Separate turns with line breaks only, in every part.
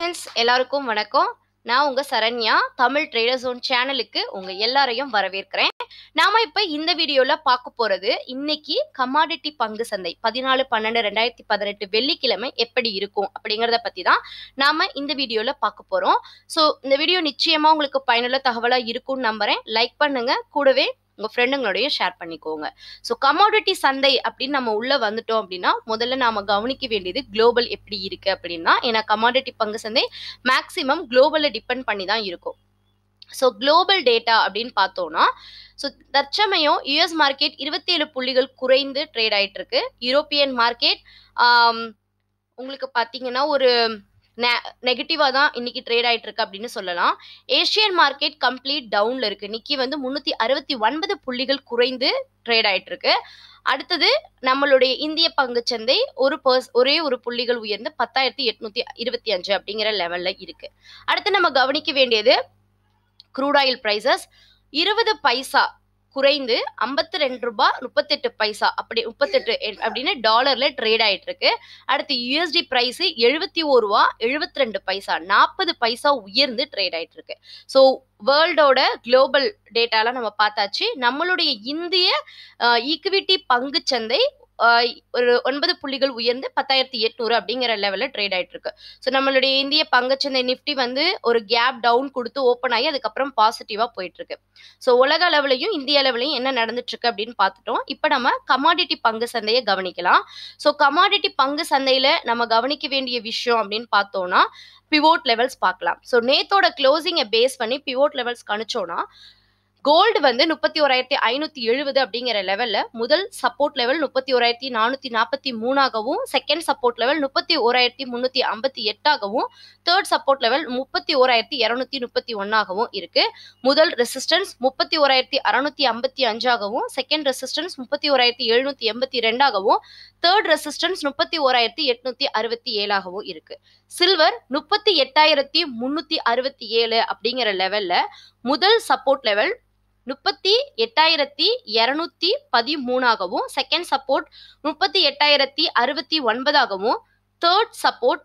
friends எல்லாருக்கும் வணக்கம் நான் உங்க சரண்யா தமிழ் ட்ரேடர் ஜோன் சேனலுக்கு உங்க எல்லாரையும் வரவேற்கிறேன் நாம இப்ப இந்த வீடியோல பார்க்க போறது இன்னைக்கு கமாடிட்டி பங்கு சந்தை பதினாலு பன்னெண்டு ரெண்டாயிரத்தி பதினெட்டு வெள்ளிக்கிழமை எப்படி இருக்கும் அப்படிங்கறத பத்தி தான் நாம இந்த வீடியோல பார்க்க போறோம் ஸோ இந்த வீடியோ நிச்சயமா உங்களுக்கு பயனுள்ள தகவலா இருக்கும்னு நம்புறேன் லைக் பண்ணுங்க கூடவே உங்கள் ஃப்ரெண்டுங்களோடையும் ஷேர் பண்ணிக்கோங்க ஸோ கமாடிட்டி சந்தை அப்படின்னு நம்ம உள்ளே வந்துட்டோம் அப்படின்னா முதல்ல நாம் கவனிக்க வேண்டியது குளோபல் எப்படி இருக்குது அப்படின்னா ஏன்னா கமாடிட்டி பங்கு சந்தை மேக்ஸிமம் குளோபலை டிபெண்ட் பண்ணி தான் இருக்கும் ஸோ குளோபல் டேட்டா அப்படின்னு பார்த்தோம்னா ஸோ தற்சமயம் யூஎஸ் மார்க்கெட் இருபத்தி ஏழு புள்ளிகள் குறைந்து ட்ரேட் ஆகிட்டு இருக்கு யூரோப்பியன் மார்க்கெட் உங்களுக்கு பார்த்தீங்கன்னா ஒரு நெகட்டிவாக தான் இன்னைக்கு ட்ரேட் ஆகிட்டு இருக்கு அப்படின்னு சொல்லலாம் ஏஷியன் மார்க்கெட் கம்ப்ளீட் டவுனில் இருக்குது நிக்கி வந்து முந்நூற்றி அறுபத்தி ஒன்பது புள்ளிகள் குறைந்து ட்ரேட் ஆகிட்டு இருக்கு அடுத்தது நம்மளுடைய இந்திய பங்குச்சந்தை ஒரு பர்ஸ் ஒரே ஒரு புள்ளிகள் உயர்ந்து பத்தாயிரத்தி எட்நூத்தி இருபத்தி அஞ்சு அப்படிங்கிற லெவல்ல இருக்கு அடுத்து நம்ம கவனிக்க வேண்டியது க்ரூட் ஆயில் ப்ரைஸஸ் இருபது பைசா குறைந்து ஐம்பத்தி ரெண்டு ரூபாய் முப்பத்தெட்டு பைசா அப்படி முப்பத்தெட்டு அப்படின்னு டாலர்ல ட்ரேட் ஆயிட்டு இருக்கு அடுத்து யூஎஸ்டி பிரைஸ் எழுபத்தி ஒரு ரூபா எழுபத்தி ரெண்டு பைசா நாற்பது பைசா உயர்ந்து ட்ரேட் ஆயிட்டு இருக்கு ஸோ வேர்ல்டோட குளோபல் டேட்டாலாம் நம்ம பார்த்தாச்சு நம்மளுடைய இந்திய ஈக்விட்டி பங்கு சந்தை ஒரு ஒன்பது புள்ளிகள் உயர்ந்து பத்தாயிரத்தி எட்நூறு அப்படிங்கிற லெவலில் ட்ரேட் ஆகிட்டு இருக்கு ஸோ நம்மளுடைய இந்திய பங்குச்சந்தை நிஃப்டி வந்து ஒரு கேப் டவுன் கொடுத்து ஓப்பன் ஆகி அதுக்கப்புறம் பாசிட்டிவாக போயிட்டு இருக்கு ஸோ உலக அளவுலையும் இந்திய அளவுலையும் என்ன நடந்துட்டு இருக்கு அப்படின்னு பார்த்துட்டோம் இப்போ நம்ம கமாடிட்டி பங்கு சந்தையை கவனிக்கலாம் ஸோ கமாடிட்டி பங்கு சந்தையில் நம்ம கவனிக்க வேண்டிய விஷயம் அப்படின்னு பார்த்தோம்னா பிவோட் லெவல்ஸ் பார்க்கலாம் ஸோ நேத்தோட க்ளோசிங்கை பேஸ் பண்ணி பிவோட் லெவல்ஸ் கணிச்சோம்னா கோல்டு வந்து முப்பத்தி ஓராயிரத்தி ஐநூத்தி எழுபது அப்படிங்கிற லெவல்ல முதல் சப்போர்ட் லெவல் முப்பத்தி ஓராயிரத்தி நானூத்தி நாற்பத்தி மூணாகவும் செகண்ட் சப்போர்ட் லெவல் முப்பத்தி ஓராயிரத்தி முன்னூத்தி ஐம்பத்தி எட்டாகவும் தேர்ட் சப்போர்ட் லெவல் முப்பத்தி ஓராயிரத்தி இருநூத்தி முப்பத்தி ஒன்னாகவும் இருக்கு முதல் ரெசிஸ்டன்ஸ் முப்பத்தி ஓராயிரத்தி அறுநூத்தி ஐம்பத்தி அஞ்சாகவும் செகண்ட் ரெசிஸ்டன்ஸ் முப்பத்தி ஓராயிரத்தி எழுநூத்தி எண்பத்தி ரெண்டாகவும் தேர்ட் ரெசிஸ்டன்ஸ் முப்பத்தி ஓராயிரத்தி எட்நூத்தி அறுபத்தி ஏழாகவும் இருக்கு சில்வர் முப்பத்தி எட்டாயிரத்தி முன்னூத்தி அறுபத்தி ஏழு அப்படிங்கிற லெவல்ல முதல் சப்போர்ட் லெவல் முப்பத்தி எட்டாயிரத்தி இரநூத்தி பதிமூணாகவும் செகண்ட் சப்போர்ட் முப்பத்தி எட்டாயிரத்தி அறுபத்தி ஒன்பதாகவும் தேர்ட் சப்போர்ட்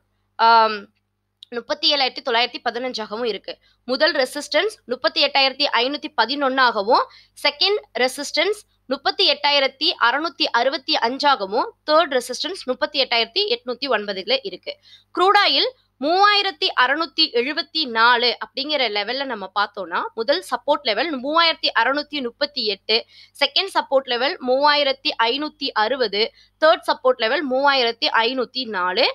முப்பத்தி ஏழாயிரத்தி தொள்ளாயிரத்தி பதினஞ்சாகவும் இருக்கு முதல் ரெசிஸ்டன்ஸ் முப்பத்தி எட்டாயிரத்தி ஐநூத்தி பதினொன்னாகவும் செகண்ட் ரெசிஸ்டன்ஸ் முப்பத்தி எட்டாயிரத்தி அறுநூத்தி அறுபத்தி அஞ்சாகவும் தேர்ட் ரெசிஸ்டன்ஸ் முப்பத்தி எட்டாயிரத்தி எட்நூத்தி ஒன்பதுல இருக்கு க்ரூடாயில் மூவாயிரத்தி அறுநூத்தி எழுபத்தி நாலு அப்படிங்கிற லெவல்ல நம்ம பார்த்தோம்னா முதல் சப்போர்ட் லெவல் மூவாயிரத்தி அறுநூத்தி முப்பத்தி எட்டு செகண்ட் சப்போர்ட் லெவல் மூவாயிரத்தி ஐநூத்தி அறுபது தேர்ட் சப்போர்ட் லெவல் மூவாயிரத்தி ஐநூத்தி நாலு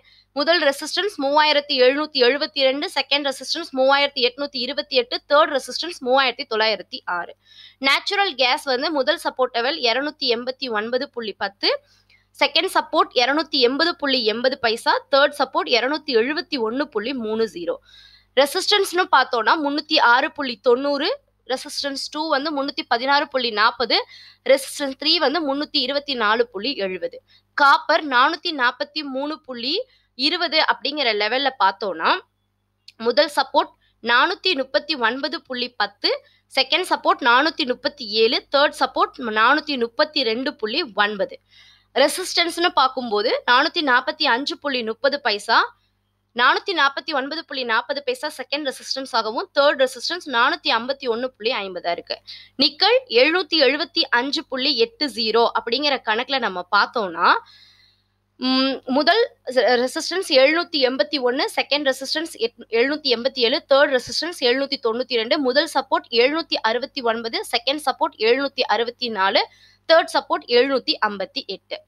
முதல் ரெசிஸ்டன்ஸ் மூவாயிரத்தி எழுநூத்தி எழுபத்தி ரெண்டு செகண்ட் ரெசிஸ்டன்ஸ் மூவாயிரத்தி எட்நூத்தி இருபத்தி எட்டு தேர்ட் ரெசிஸ்டன்ஸ் மூவாயிரத்தி தொள்ளாயிரத்தி ஆறு நேச்சுரல் கேஸ் வந்து முதல் சப்போர்ட் லெவல் இருநூத்தி எண்பத்தி ஒன்பது புள்ளி பத்து செகண்ட் சப்போர்ட் இரநூத்தி எண்பது புள்ளி எண்பது பைசா தேர்ட் சப்போர்ட் இரநூத்தி எழுபத்தி ஒன்று புள்ளி மூணு ஜீரோ ரெசிஸ்டன்ஸ்னு பார்த்தோம்னா முந்நூற்றி ஆறு புள்ளி தொண்ணூறு ரெசிஸ்டன்ஸ் டூ வந்து முந்நூற்றி பதினாறு புள்ளி நாற்பது ரெசிஸ்டன்ஸ் த்ரீ வந்து முந்நூற்றி இருபத்தி நாலு புள்ளி எழுபது காப்பர் நானூற்றி நாற்பத்தி மூணு புள்ளி இருபது அப்படிங்கிற லெவலில் பார்த்தோம்னா முதல் சப்போர்ட் நானூற்றி முப்பத்தி ஒன்பது புள்ளி பத்து செகண்ட் சப்போர்ட் நானூற்றி முப்பத்தி ஏழு தேர்ட் சப்போர்ட் நானூற்றி முப்பத்தி ரெண்டு புள்ளி ஒன்பது ரெசிஸ்டன்ஸ்னு பார்க்கும்போது நானூற்றி நாற்பத்தி அஞ்சு புள்ளி முப்பது பைசா நானூற்றி நாற்பத்தி ஒன்பது புள்ளி நாற்பது பைசா செகண்ட் ரெசிஸ்டன்ஸ் ஆகவும் தேர்ட் ரெசிஸ்டன்ஸ் நானூற்றி ஐம்பத்தி ஒன்று புள்ளி ஐம்பதாக இருக்கு நிக்கல் எழுநூற்றி எழுபத்தி அஞ்சு புள்ளி எட்டு ஜீரோ அப்படிங்கிற கணக்கில் நம்ம பார்த்தோம்னா முதல் ரெசிஸ்டன்ஸ் எழுநூற்றி எண்பத்தி ஒன்று செகண்ட் ரெசிஸ்டன்ஸ் எழுநூற்றி எண்பத்தி ஏழு தேர்ட் ரெசிஸ்டன்ஸ் எழுநூற்றி தொண்ணூற்றி ரெண்டு முதல் சப்போர்ட் எழுநூற்றி அறுபத்தி ஒன்பது செகண்ட் சப்போர்ட் எழுநூற்றி அறுபத்தி நாலு தேர்ட் சப்போர்ட் எழுநூற்றி ஐம்பத்தி எட்டு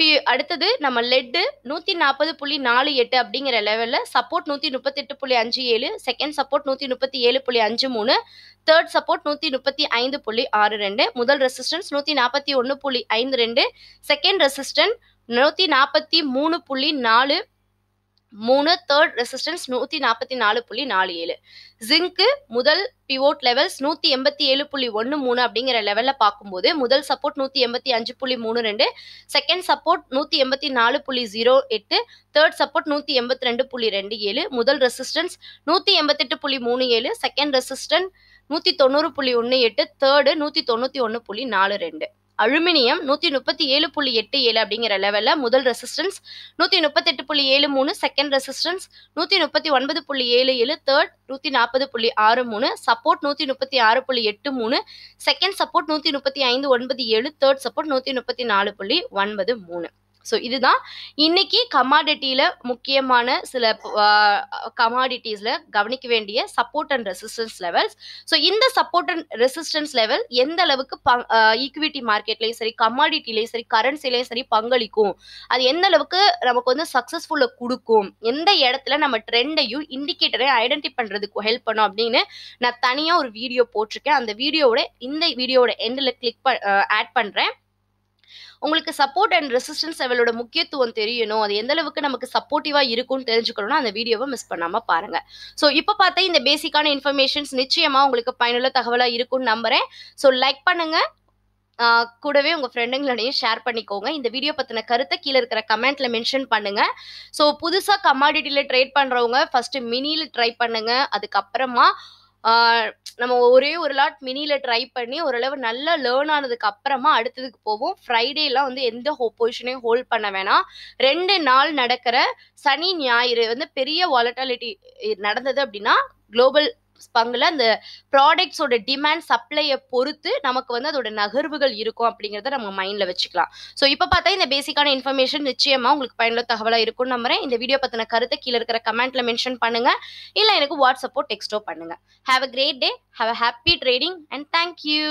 பி அடுத்தது நம்ம லெட்டு நூற்றி நாற்பது புள்ளி நாலு எட்டு அப்படிங்கிற லெவலில் சப்போர்ட் நூற்றி முப்பத்தெட்டு புள்ளி அஞ்சு ஏழு செகண்ட் சப்போர்ட் நூற்றி முப்பத்தி ஏழு புள்ளி அஞ்சு மூணு தேர்ட் சப்போர்ட் நூற்றி முப்பத்தி ஐந்து புள்ளி ஆறு ரெண்டு முதல் ரெசிஸ்டன்ஸ் நூற்றி நாற்பத்தி ஒன்று புள்ளி ஐந்து ரெண்டு செகண்ட் ரெசிஸ்டன்ஸ் நூற்றி நாற்பத்தி மூணு புள்ளி நாலு மூணு தேர்ட் ரெசிஸ்டன்ஸ் நூற்றி நாற்பத்தி நாலு புள்ளி நாலு ஏழு ஜிங்க்கு முதல் பிவோட் லெவல்ஸ் நூற்றி எண்பத்தி ஏழு புள்ளி ஒன்று மூணு அப்படிங்கிற லெவலில் பார்க்கும்போது முதல் சப்போர்ட் நூற்றி எண்பத்தி அஞ்சு புள்ளி மூணு ரெண்டு செகண்ட் சப்போர்ட் நூற்றி எண்பத்தி நாலு புள்ளி ஜீரோ எட்டு தேர்ட் சப்போர்ட் நூற்றி எண்பத்தி ரெண்டு புள்ளி ரெண்டு ஏழு முதல் ரெசிஸ்டன்ஸ் நூற்றி எண்பத்தெட்டு புள்ளி மூணு ஏழு செகண்ட் ரெசிஸ்டன்ட் நூற்றி தொண்ணூறு புள்ளி ஒன்று எட்டு தேர்டு நூற்றி தொண்ணூற்றி ஒன்று புள்ளி நாலு ரெண்டு அலுமினியம் நூற்றி முப்பத்தி ஏழு புள்ளி எட்டு ஏழு அப்படிங்கிற லெவலில் முதல் ரெசிஸ்டன்ஸ் நூற்றி முப்பத்தெட்டு புள்ளி ஏழு மூணு செகண்ட் ரெசிஸ்டன்ஸ் நூற்றி முப்பத்தி ஒன்பது புள்ளி ஏழு ஏழு தேர்ட் நூற்றி நாற்பது புள்ளி ஆறு மூணு சப்போர்ட் நூற்றி முப்பத்தி ஆறு புள்ளி எட்டு மூணு செகண்ட் சப்போர்ட் நூற்றி முப்பத்தி ஐந்து ஒன்பது ஏழு தேர்ட் சப்போர்ட் நூற்றி முப்பத்தி நாலு புள்ளி ஒன்பது மூணு ஸோ இதுதான் இன்னைக்கு கமாடிட்டியில் முக்கியமான சில கமாடிட்டிஸில் கவனிக்க வேண்டிய support and resistance levels so இந்த சப்போர்ட் அண்ட் ரெசிஸ்டன்ஸ் லெவல் எந்த அளவுக்கு ஈக்விட்டி மார்க்கெட்லேயும் சரி கமாடிட்டிலையும் சரி கரன்சிலையும் சரி பங்களிக்கும் அது எந்த அளவுக்கு நமக்கு வந்து சக்ஸஸ்ஃபுல்லை கொடுக்கும் எந்த இடத்துல நம்ம ட்ரெண்டையும் இண்டிகேட்டரையும் ஐடென்டி பண்ணுறதுக்கு ஹெல்ப் பண்ணும் அப்படின்னு நான் தனியாக ஒரு வீடியோ போட்டிருக்கேன் அந்த வீடியோவோட இந்த வீடியோவோட எண்டில் கிளிக் ஆட் பண்ணுறேன் உங்களுக்கு சப்போர்ட் அண்ட் ரெசிஸ்டன்ஸ் லெவலோட முக்கியத்துவம் தெரியணும் அது எந்த அளவுக்கு நமக்கு சப்போர்ட்டிவாக இருக்கும்னு தெரிஞ்சுக்கணும்னா அந்த வீடியோவை மிஸ் பண்ணாமல் பாருங்கள் ஸோ இப்போ பார்த்தா இந்த பேசிக்கான இன்ஃபர்மேஷன்ஸ் நிச்சயமாக உங்களுக்கு பயனுள்ள தகவலாக இருக்கும்னு நம்புகிறேன் ஸோ லைக் பண்ணுங்கள் கூடவே உங்கள் ஃப்ரெண்டுங்களோடையும் ஷேர் பண்ணிக்கோங்க இந்த வீடியோ பற்றின கருத்தை கீழே இருக்கிற கமெண்ட்டில் மென்ஷன் பண்ணுங்கள் ஸோ புதுசாக கமாடிட்டியில் ட்ரேட் பண்ணுறவங்க ஃபஸ்ட்டு மினியில் ட்ரை பண்ணுங்கள் அதுக்கப்புறமா நம்ம ஒரே ஒரு லாட் மினியில் ட்ரை பண்ணி ஓரளவு நல்லா லேர்ன் ஆனதுக்கு அப்புறமா அடுத்ததுக்கு போவோம் ஃப்ரைடேலாம் வந்து எந்த பொசிஷனையும் ஹோல்ட் பண்ண வேணாம் ரெண்டு நாள் நடக்கிற சனி ஞாயிறு வந்து பெரிய வாலட்டாலிட்டி நடந்தது அப்படின்னா குளோபல் பங்குல அந்த ப்ராடக்ட்ஸோட டிமாண்ட் சப்ளையை பொறுத்து நமக்கு வந்து அதோட நகர்வுகள் இருக்கும் அப்படிங்கிறத நம்ம மைண்ட்ல வச்சுக்கலாம் ஸோ இப்போ பார்த்தா இந்த பேசிக்கான இன்ஃபர்மேஷன் நிச்சயமா உங்களுக்கு பயனுள்ள தகவலாக இருக்கும்னு நம்புறேன் இந்த வீடியோ பத்தின கருத்தை கீழே இருக்கிற கமெண்ட்ல மென்ஷன் பண்ணுங்க இல்லை எனக்கு வாட்ஸ்அப்போ டெக்ஸ்டோ பண்ணுங்க have a great day have a happy trading and thank you